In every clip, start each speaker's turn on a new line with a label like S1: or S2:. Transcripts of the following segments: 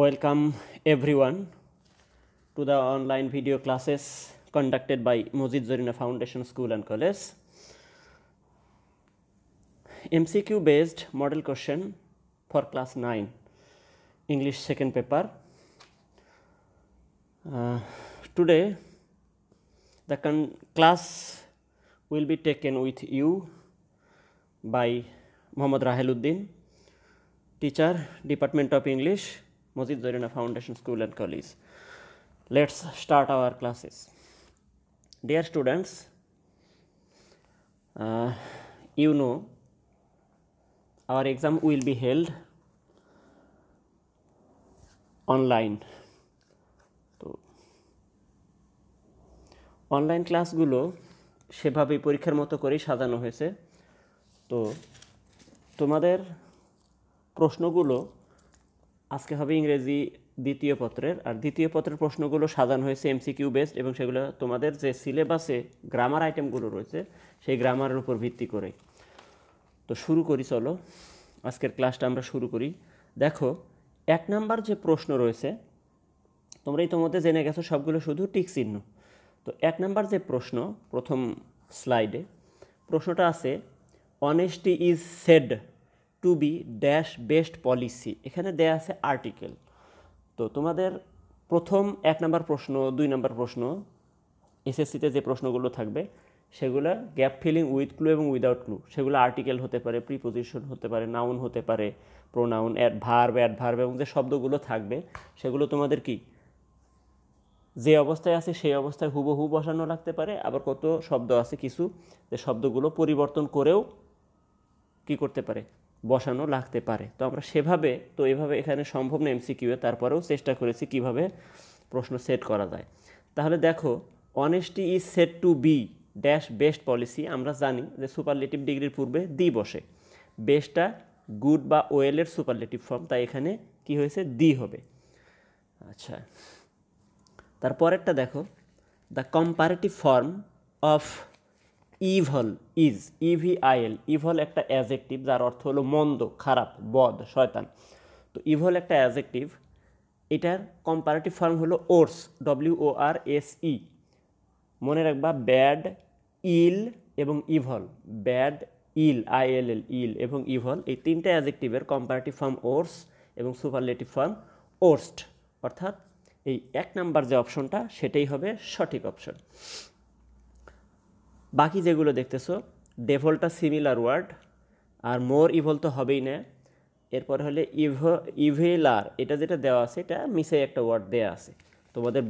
S1: Welcome everyone to the online video classes conducted by Mojid Zorina Foundation School and College. MCQ based model question for class 9 English second paper. Uh, today the class will be taken with you by Muhammad Raheluddin, teacher, Department of English, Mojib Zarina Foundation School and College. Let's start our classes. Dear students, uh, you know our exam will be held online. Online তো online ক্লাসগুলো সেভাবেই পরীক্ষার মতো করেই সাজানো হয়েছে তো তোমাদের প্রশ্নগুলো আজকে হবে ইংরেজি দ্বিতীয় পত্রের আর দ্বিতীয় পত্রের প্রশ্নগুলো সাজানো হয়েছে এমসিকিউ বেসড এবং সেগুলো তোমাদের যে সিলেবাসে গ্রামার আইটেমগুলো রয়েছে সেই গ্রামারের উপর ভিত্তি করে তো শুরু করি চলো আজকের ক্লাসটা আমরা শুরু করি দেখো এক নাম্বার যে প্রশ্ন রয়েছে তোমরা এই তোমাদের জেনে গেছো সবগুলো শুধু টিক চিহ্ন তো এক নাম্বার যে প্রশ্ন প্রথম স্লাইডে প্রশ্নটা আছে honesty is said to be dash best policy এখানে দেয়া আছে আর্টিকেল তো তোমাদের প্রথম এক নম্বর প্রশ্ন দুই নাম্বার প্রশ্ন এসএসসিতে যে প্রশ্নগুলো থাকবে সেগুলো গ্যাপ ফিলিং উইথ ক্লু এবং উইদাউট ক্লু সেগুলো আর্টিকেল হতে পারে প্রিপোজিশন হতে পারে নাউন হতে পারে pronoun adverb adverb এবং যে শব্দগুলো থাকবে সেগুলো তোমাদের কি যে অবস্থায় আছে সেই অবস্থায় হুবহু বসানো লাগতে পারে আবার কত শব্দ আছে কিছু যে শব্দগুলো পরিবর্তন করেও কি করতে পারে বসানো লাগতে পারে তো আমরা সেভাবে তো এভাবে এখানে সম্ভব না কিউয়ে তারপরেও চেষ্টা করেছি কিভাবে প্রশ্ন সেট করা যায় তাহলে দেখো honesty is said to be dash best policy আমরা জানি যে সুপারলেটিভ ডিগ্রির পূর্বে দি বসে বেস্টটা গুড বা ওয়েলের সুপারলেটিভ ফর্ম তাই এখানে কি হয়েছে দি হবে আচ্ছা তারপরেরটা দেখো the comparative form of evil is E V L evil একটা অ্যাজেক্টিভ যার অর্থ হলো মন্দ খারাপ বদ শয়তান তো ইভল একটা অ্যাজেক্টিভ এটার কম্পারেটিভ ফর্ম হলো ওর্স ডব্লিউ ও আর এস ই মনে রাখবা ব্যাড ইল এবং evil bad ill I L L ill এবং ইভল এই তিনটা অ্যাজেক্টিভের কম্পারেটিভ ফর্ম ওর্স এবং সুপারলেটিভ ফর্ম ওর্স্ট অর্থাৎ এই এক নাম্বার যে অপশনটা সেটাই হবে সঠিক অপশন বাকি যেগুলো দেখতেছো ডেভলটা সিমিলার ওয়ার্ড আর মোর ইভল তো হবেই না এরপর হলে ইভ ইভেলার এটা যেটা দেওয়া আছে এটা মিসে একটা ওয়ার্ড দেওয়া আছে তোমাদের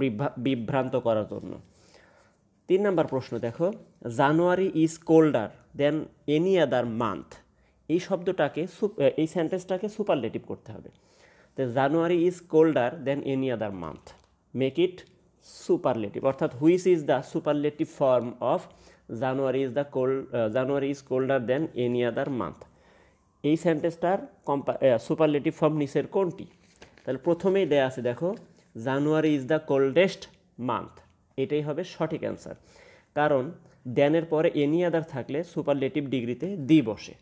S1: বিভ্রান্ত করার জন্য তিন নাম্বার প্রশ্ন দেখো January is colder than any other month এই শব্দটাকে এই সেন্টেন্সটাকে সুপারলেটিভ করতে হবে তো January is colder than any other month make it superlative অর্থাৎ which is the superlative form of January is the cold January is colder than any other month এই সেন্টেন্সটার কম্পা সুপারলেটিভ ফর্ম নিচের কোনটি তাহলে প্রথমেই দেয়া আছে দেখো January is the coldest month এটাই হবে সঠিক অ্যান্সার কারণ দেনের পরে এনি আদার থাকলে সুপারলেটিভ ডিগ্রিতে দি বসে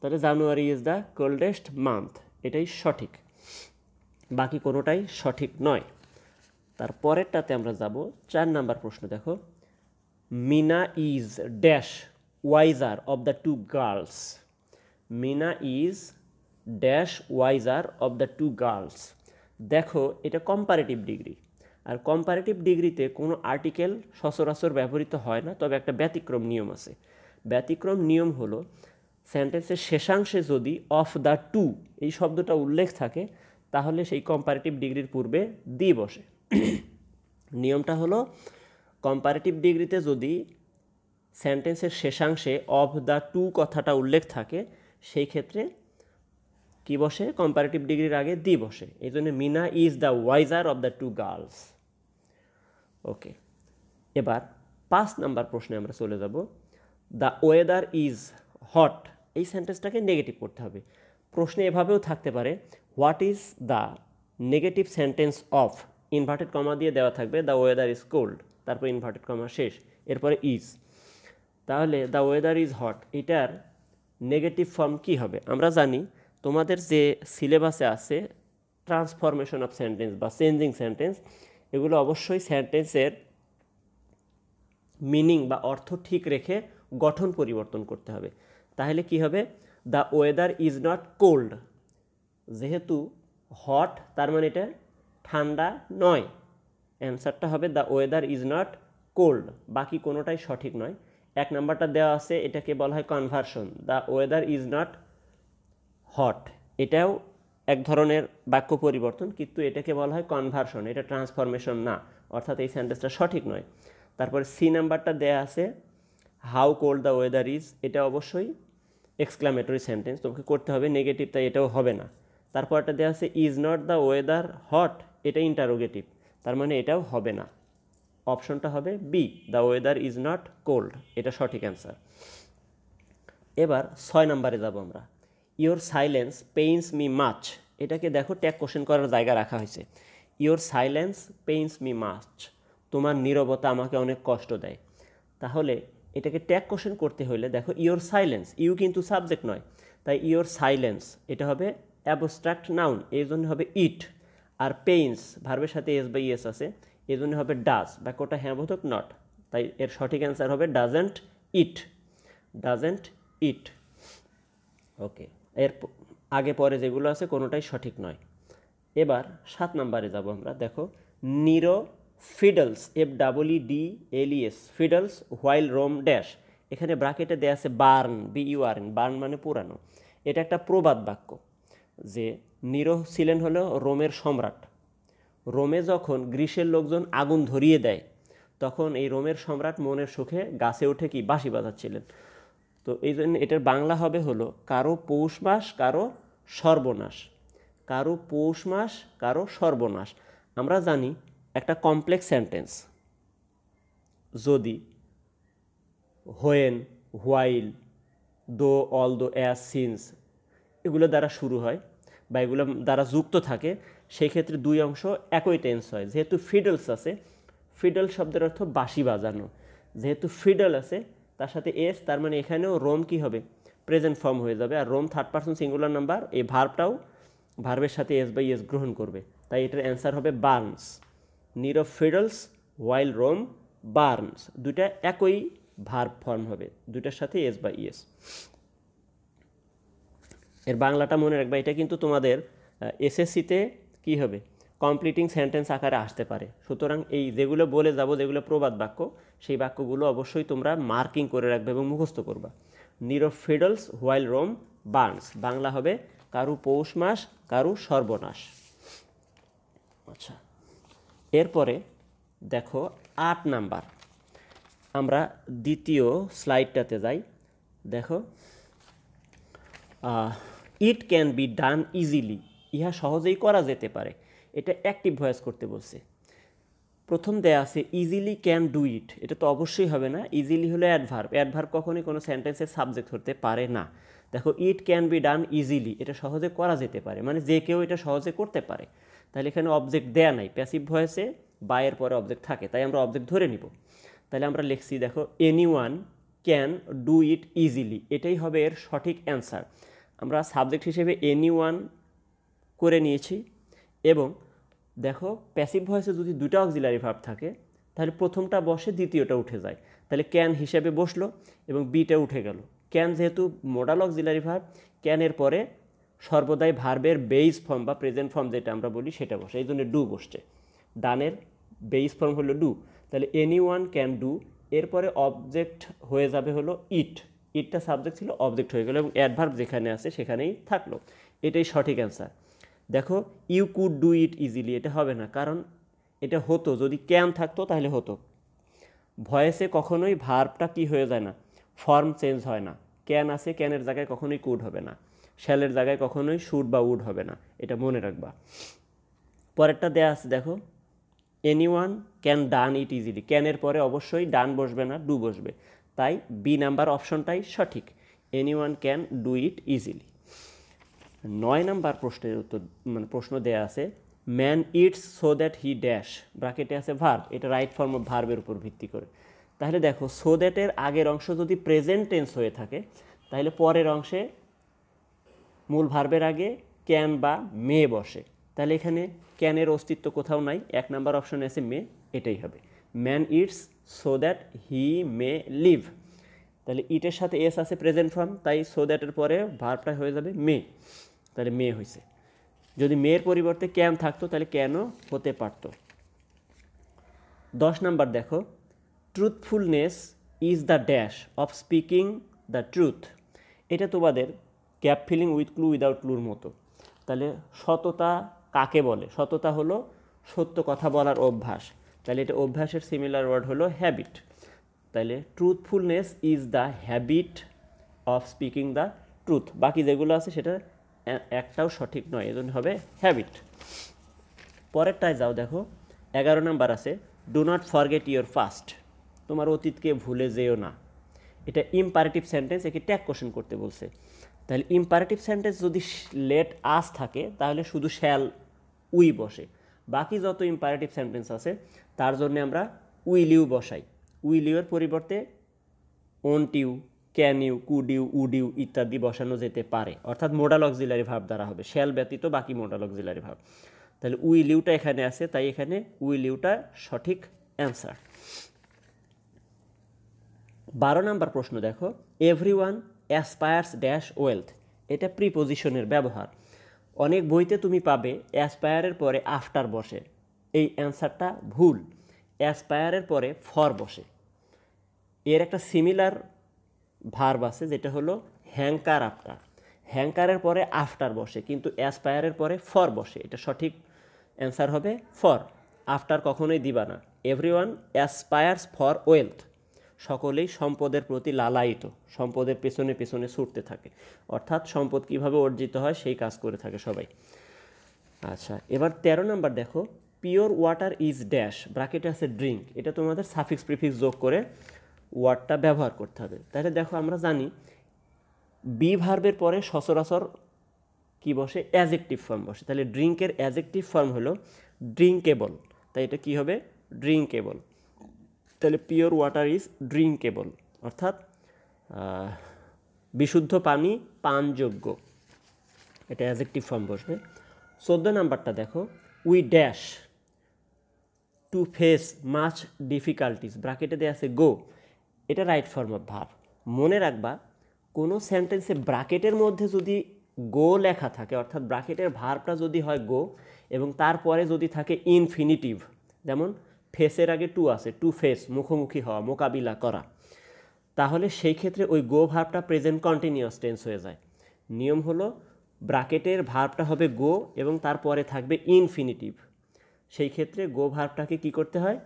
S1: তাহলে January is the coldest month এটাই সঠিক বাকি কোনোটাই সঠিক নয় তার পরেরটাতে আমরা যাব চার নাম্বার প্রশ্ন দেখো Mina is dash wiser of the two girls. Mina is dash wiser of the two girls. দেখো এটা কম্পারেটিভ ডিগ্রি আর কম্পারেটিভ ডিগ্রিতে কোনো আর্টিকেল সচরাচর ব্যবহৃত হয় না তবে একটা ব্যতিক্রম নিয়ম আছে ব্যতিক্রম নিয়ম হলো সেন্টেন্সের শেষাংশে যদি অফ দ্য টু এই শব্দটা উল্লেখ থাকে তাহলে সেই কম্পারেটিভ ডিগ্রির পূর্বে দি বসে নিয়মটা হলো কম্পারেটিভ ডিগ্রিতে যদি সেন্টেন্সের শেষাংশে অফ দ্য টু কথাটা উল্লেখ থাকে সেই ক্ষেত্রে কি বসে কম্পারেটিভ ডিগ্রির আগে দি বসে এই জন্য Meena is the wiser of the two girls okay এবার পাঁচ নাম্বার প্রশ্নে আমরা চলে যাব দ্য ওয়েদার ইজ হট এই সেন্টেন্সটাকে নেগেটিভ করতে হবে প্রশ্নে এভাবেও থাকতে পারে what is the negative sentence of inverted comma দিয়ে দেওয়া থাকবে দ্য ওয়েদার ইজ কোল্ড তারপর ইনভার্টেড কমা শেষ এরপরে ইজ তাহলে দ্য ওয়েদার ইজ হট এটার নেগেটিভ ফর্ম কি হবে আমরা জানি তোমাদের যে সিলেবাসে আছে ট্রান্সফরমেশন অফ সেন্টেন্স বা চেঞ্জিং সেন্টেন্স এগুলো অবশ্যই সেন্টেন্সের মিনিং বা অর্থ ঠিক রেখে গঠন পরিবর্তন করতে হবে তাহলে কি হবে the weather is not cold যেহেতু হট তার মানে এটা ঠান্ডা নয় অ্যান্সারটা হবে the weather is not cold বাকি কোনোটাই সঠিক নয় এক নাম্বারটা দেওয়া আছে এটাকে বলা হয় conversion the weather is not hot এটাও এক ধরনের বাক্য পরিবর্তন কিন্তু এটাকে বলা হয় কনভার্সন এটা ট্রান্সফরমেশন না অর্থাৎ এই সেন্টেন্সটা সঠিক নয় তারপরে সি নাম্বারটা দেয়া আছে how cold the weather is এটা অবশ্যই এক্সক্লামেটরি সেন্টেন্স তোমাকে করতে হবে নেগেটিভ তাই এটাও হবে না তারপর একটা দেওয়া আছে is not the weather hot এটা ইন্টারোগেটিভ তার মানে এটাও হবে না অপশনটা হবে B the weather is not cold এটা সঠিক অ্যান্সার এবার ছয় নম্বরে যাব আমরা your silence pains me much এটাকে দেখো ট্যাগ কোশ্চেন করার জায়গা রাখা হয়েছে your silence pains me much তোমার নীরবতা আমাকে অনেক কষ্ট দেয় তাহলে এটাকে ট্যাগ কোশ্চেন করতে হলে দেখো ইয়োর সাইলেন্স ইউ কিন্তু সাবজেক্ট নয় তাই ইয়োর সাইলেন্স এটা হবে অ্যাবস্ট্রাক্ট নাউন এই জন্য হবে ইট আর পেইন্স ভার্বের সাথে এস বাই এস আছে এই জন্য হবে ডাজ বাক্যটা হ্যাঁ বোধক নট তাই এর সঠিক অ্যান্সার হবে ডাজেন্ট ইট ডাজেন্ট ইট ওকে এর আগে পরে যেগুলো আছে কোনোটাই সঠিক নয় এবার সাত নাম্বারে যাব আমরা দেখো Nero fiddles F double E D L E S fiddles while Rome dash এখানে ব্রাকেটে দেয়া আছে burn B U R burn মানে পুরানো এটা একটা প্রবাদ বাক্য যে নিরহ ছিলেন হলো রোমের সম্রাট রোমে যখন গ্রীষের লোকজন আগুন ধরিয়ে দেয় তখন এই রোমের সম্রাট মনের সুখে গাছে উঠে কি বাঁশি বাজাচ্ছিলেন তো এই জন্য এটার বাংলা হবে হলো কারো পৌষ মাস কারো সর্বনাশ কারো পৌষ মাস কারো সর্বনাশ আমরা জানি একটা কমপ্লেক্স সেন্টেন্স যদি when while though although as since এগুলো দ্বারা শুরু হয় বা এগুলো দ্বারা যুক্ত থাকে সেই ক্ষেত্রে দুই অংশ একই টেন্স হয় যেহেতু ফিডলস আছে ফিডল শব্দের অর্থ বাসি বাজানো যেহেতু ফিডল আছে তার সাথে এস তার মানে এখানেও রোম কি হবে প্রেজেন্ট ফর্ম হয়ে যাবে আর Rome third person singular number এই ভার্বটাও ভার্বের সাথে এস বাই এস গ্রহণ করবে তাই এটার অ্যান্সার হবে burns Nero of fiddles while Rome burns দুইটা একই ভার্ব ফর্ম হবে দুইটার সাথে এস বাই এস এর বাংলাটা মনে রাখবা এটা কিন্তু তোমাদের এসএসসিতে কি হবে কমপ্লিটিং সেন্টেন্স আকারে আসতে পারে সুতরাং এই যেগুলো বলে যাব যেগুলো প্রবাদ বাক্য সেই বাক্যগুলো অবশ্যই তোমরা মার্কিং করে রাখবে এবং মুখস্থ করবা Nero fiddles while Rome burns Bangla হবে কারু পৌষ মাস কারু সর্বনাশ আচ্ছা এরপরে দেখো আট নাম্বার আমরা দ্বিতীয় স্লাইডটাতে যাই দেখো it can be done easily ইহা সহজেই করা যেতে পারে এটা অ্যাক্টিভ ভয়েস করতে বলছে প্রথম দেয়া আছে ইজিলি ক্যান ডু ইট এটা তো অবশ্যই হবে না ইজিলি হলো অ্যাডভার্ব অ্যাডভার্ব কখনই কোনো সেন্টেন্সের সাবজেক্ট হতে পারে না দেখো it can be done easily এটা সহজে করা যেতে পারে মানে যে কেউ এটা সহজে করতে পারে তাহলে এখানে অবজেক্ট দেয়া নাই প্যাসিভ ভয়েসে বায়ের পরে অবজেক্ট থাকে তাই আমরা অবজেক্ট ধরে নিব তাহলে আমরা লিখছি দেখো anyone can do it easily এটাই হবে এর সঠিক অ্যান্সার আমরা সাবজেক্ট হিসেবে এনি ওয়ান করে নিয়েছি এবং দেখো প্যাসিভ ভয়েসে যদি দুটা অক্সিলারি ভাব থাকে তাহলে প্রথমটা বসে দ্বিতীয়টা উঠে যায় তাহলে ক্যান হিসেবে বসলো এবং বিটা উঠে গেল ক্যান যেহেতু মোডাল অক্সিলারি ভাব ক্যানের পরে সর্বদাই ভার্বের বেইস ফর্ম বা প্রেজেন্ট ফর্ম যেটা আমরা বলি সেটা বসে এই জন্য ডু বসছে ডানের বেইস ফর্ম হলো ডু তাহলে এনি ওয়ান ক্যান ডু এরপরে অবজেক্ট হয়ে যাবে হলো ইট ইটটা সাবজেক্ট ছিল অবজেক্ট হয়ে গেল এবং অ্যাডভার্ব যেখানে আছে সেখানেই থাকলো এটাই সঠিক অ্যান্সার দেখো you could do it easily এটা হবে না কারণ এটা হতো যদি ক্যান থাকতো তাহলে হতো ভয়েসে কখনোই ভার্বটা কি হয়ে যায় না ফর্ম চেঞ্জ হয় না ক্যান আছে ক্যানের জায়গায় কখনোই কুড হবে না শ্যালের জায়গায় কখনোই শুট বা উড হবে না এটা মনে রাখবা পরেরটা দেয়া আছে দেখো anyone can done it easily ক্যানের পরে অবশ্যই ডান বসবে না ডু বসবে তাই বি নাম্বার অপশনটাই সঠিক anyone can do it easily নয় নাম্বার প্রশ্নের উত্তর মানে প্রশ্ন দেয়া আছে man it's so that he dash ব্রাকেটে আছে ভার্ব এটা রাইট ফর্ম অফ ভার্বের উপর ভিত্তি করে তাহলে দেখো সো দ্যাটের আগের অংশ যদি প্রেজেন্ট টেন্স হয়ে থাকে তাহলে পরের অংশে মূল ভার্বের আগে ক্যান বা মে বসে তাহলে এখানে ক্যানের অস্তিত্ব কোথাও নাই এক নাম্বার অপশনে আছে মে এটাই হবে man it's so that he may live তাহলে ইটের সাথে এস আছে প্রেজেন্ট ফর্ম তাই সো দ্যাটের পরে ভার্বটা হয়ে যাবে মে তাহলে মে হয়েছে যদি মেয়ের পরিবর্তে ক্যান থাকতো তাহলে কেন হতে পারত দশ নাম্বার দেখো truthfulness is the dash of speaking the truth এটা তোমাদের gap filling with clue without ক্লুর মতো তাহলে সততা কাকে বলে সততা হলো সত্য কথা বলার অভ্যাস তাহলে এটা অভ্যাসের সিমিলার ওয়ার্ড হলো হ্যাবিট তাহলে truthfulness is the habit of speaking the truth বাকি যেগুলো আছে সেটা একটাও সঠিক নয় এজন্য হবে হ্যাবিট পরেরটায় যাও দেখো এগারো নাম্বার আছে do not forget your past তোমার অতীতকে ভুলে যেও না এটা ইম্পারেটিভ সেন্টেন্স একে ট্যাগ কোশ্চেন করতে বলছে তাহলে ইম্পারেটিভ সেন্টেন্স যদি লেট আস থাকে তাহলে শুধু শ্যাল উই বসে বাকি যত ইম্পারেটিভ সেন্টেন্স আছে তার জন্য আমরা উইল ইউ বসাই উইল ইউর পরিবর্তে won't you can you could you would you ইত্যাদি বসানো যেতে পারে অর্থাৎ মোডাল অক্সিলারি ভাব দ্বারা হবে শ্যাল ব্যতীত বাকি মোডাল অক্সিলারি ভাব তাহলে উইল ইউটা এখানে আছে তাই এখানে উইল ইউটা সঠিক অ্যান্সার বারো নম্বর প্রশ্ন দেখো everyone aspires dash wealth এটা প্রিপোজিশনের ব্যবহার অনেক বইতে তুমি পাবে অ্যাসপায়ারের পরে আফটার বসে এই অ্যান্সারটা ভুল অ্যাসপায়ারের পরে ফর বসে এর একটা সিমিলার ভার্ব আছে যেটা হলো হ্যাংকার আফটার হ্যাংকারের পরে আফটার বসে কিন্তু অ্যাসপায়ারের পরে ফর বসে এটা সঠিক অ্যান্সার হবে ফর আফটার কখনোই দিবা না everyone aspires for wealth সকলেই সম্পদের প্রতি লালায়িত সম্পদের পেছনে পেছনে ছুটতে থাকে অর্থাৎ সম্পদ কিভাবে অর্জিত হয় সেই কাজ করে থাকে সবাই আচ্ছা এবার ১৩ নাম্বার দেখো পিওর ওয়াটার ইজ ড্যাশ ব্রাকেটে আছে ড্রিঙ্ক এটা তোমাদের সাফিক্স প্রিফিক্স যোগ করে ওয়ার্ডটা ব্যবহার করতে হবে তাহলে দেখো আমরা জানি বি ভার্বের পরে সচরাচর কি বসে অ্যাজেক্টিভ ফর্ম বসে তাহলে ড্রিঙ্কের অ্যাজেক্টিভ ফর্ম হলো ড্রিঙ্কেবল তাই এটা কি হবে ড্রিঙ্কেবল তাহলে পিওর ওয়াটার ইজ ড্রিঙ্কেবল অর্থাৎ বিশুদ্ধ পানি পানযোগ্য এটা অ্যাজেক্টিভ ফর্ম বসবে চোদ্দো নাম্বারটা দেখো we dash to face much difficulties ব্রাকেটে দেওয়া আছে গো এটা রাইট ফর্ম অফ ভাব মনে রাখবা কোনো সেন্টেন্সে ব্রাকেটের মধ্যে যদি গো লেখা থাকে অর্থাৎ ব্রাকেটের ভারটা যদি হয় গো এবং তারপরে যদি থাকে ইনফিনিটিভ যেমন ফেসের আগে টু আছে টু ফেস মুখোমুখি হওয়া মোকাবিলা করা তাহলে সেই ক্ষেত্রে ওই গো ভার্বটা প্রেজেন্ট কন্টিনিউয়াস টেন্স হয়ে যায় নিয়ম হলো ব্রাকেটের ভার্বটা হবে গো এবং তারপরে থাকবে ইনফিনিটিভ সেই ক্ষেত্রে গো ভার্বটাকে কি করতে হয়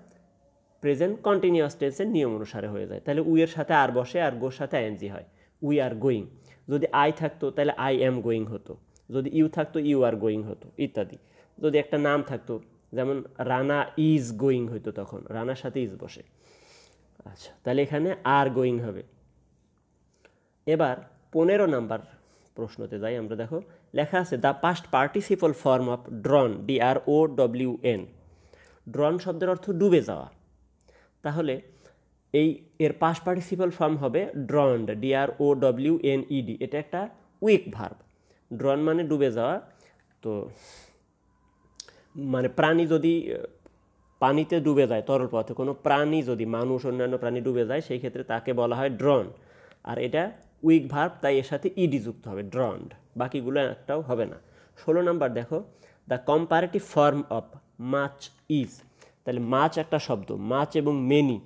S1: প্রেজেন্ট কন্টিনিউয়াস টেন্সের নিয়ম অনুসারে হয়ে যায় তাহলে উইয়ের সাথে আর বসে আর গোর সাথে আইএনজি হয় উই আর গোয়িং যদি আই থাকতো তাহলে আই এম গোয়িং হতো যদি ইউ থাকতো ইউ আর গোয়িং হতো ইত্যাদি যদি একটা নাম থাকতো যেমন রানা ইজ গোয়িং হইতো তখন রানার সাথে ইজ বসে আচ্ছা তাহলে এখানে আর গোয়িং হবে এবার পনেরো নাম্বার প্রশ্নতে যাই আমরা দেখো লেখা আছে the past participle form of drown D R O W N drown শব্দের অর্থ ডুবে যাওয়া তাহলে এই এর পাস্ট পার্টিসিপল ফর্ম হবে drown D R O W N E D এটা একটা উইক ভার্ব ড্রন মানে ডুবে যাওয়া তো মানে প্রাণী যদি পানিতে ডুবে যায় তরল পথে কোনো প্রাণী যদি মানুষ অন্যান্য প্রাণী ডুবে যায় সেই ক্ষেত্রে তাকে বলা হয় ড্রন আর এটা উইক ভার্ব তাই এর সাথে ইডি যুক্ত হবে ড্রন বাকিগুলো একটাও হবে না ষোলো নাম্বার দেখো the comparative form of much is তাহলে মাছ একটা শব্দ মাছ এবং মেনি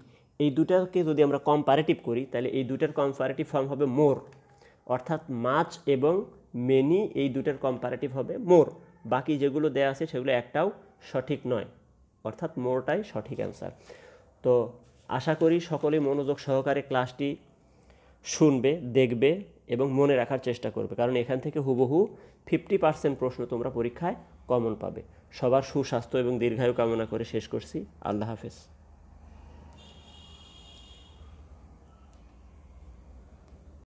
S1: এই দুটাকে যদি আমরা কম্পারেটিভ করি তাহলে এই দুটার কম্পারেটিভ ফর্ম হবে মোর অর্থাৎ মাছ এবং মেনি এই দুটার কম্পারেটিভ হবে মোর বাকি যেগুলো দেয়া আছে সেগুলো একটাও সঠিক নয় অর্থাৎ মোরটাই সঠিক অ্যান্সার তো আশা করি সকলে মনোযোগ সহকারে ক্লাসটি শুনবে দেখবে এবং মনে রাখার চেষ্টা করবে কারণ এখান থেকে হুবহু ফিফটি পার্সেন্ট প্রশ্ন তোমরা পরীক্ষায় কমন পাবে সবার সুস্বাস্থ্য এবং দীর্ঘায়ু কামনা করে শেষ করছি আল্লাহ হাফেজ